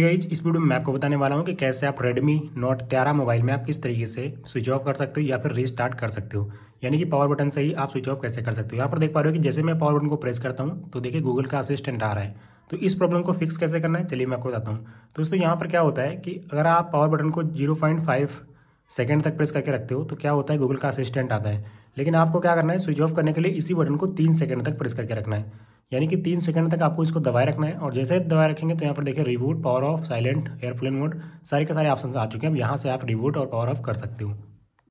guys इस video में आपको बताने वाला हूँ कि कैसे आप Redmi Note तेरह मोबाइल में आप किस तरीके से स्विच ऑफ कर सकते हो या फिर रीस्टार्ट कर सकते हो यानी कि पावर बटन से ही आप स्विच ऑफ कैसे कर सकते हो यहाँ पर देख पा रहे हो कि जैसे मैं पावर बटन को प्रेस करता हूँ तो देखिए गूगल का असिस्टेंट आ रहा है तो इस प्रॉब्लम को फिक्स कैसे करना है चलिए मैं आपको बताता हूँ तो दोस्तों यहाँ पर क्या होता है कि अगर आप पावर बटन को जीरो सेकेंड तक प्रेस करके रखते हो तो क्या होता है गूगल का असिस्टेंट आता है लेकिन आपको क्या करना है स्विच ऑफ करने के लिए इसी बटन को तीन सेकेंड तक प्रेस करके रखना है यानी कि तीन सेकंड तक आपको इसको दबाए रखना है और जैसे ही दबाए रखेंगे तो यहाँ पर देखिए reboot power off silent airplane mode सारे के सारे ऑप्शन आ चुके हैं अब यहाँ से आप रिबूट और पावर ऑफ कर सकते हो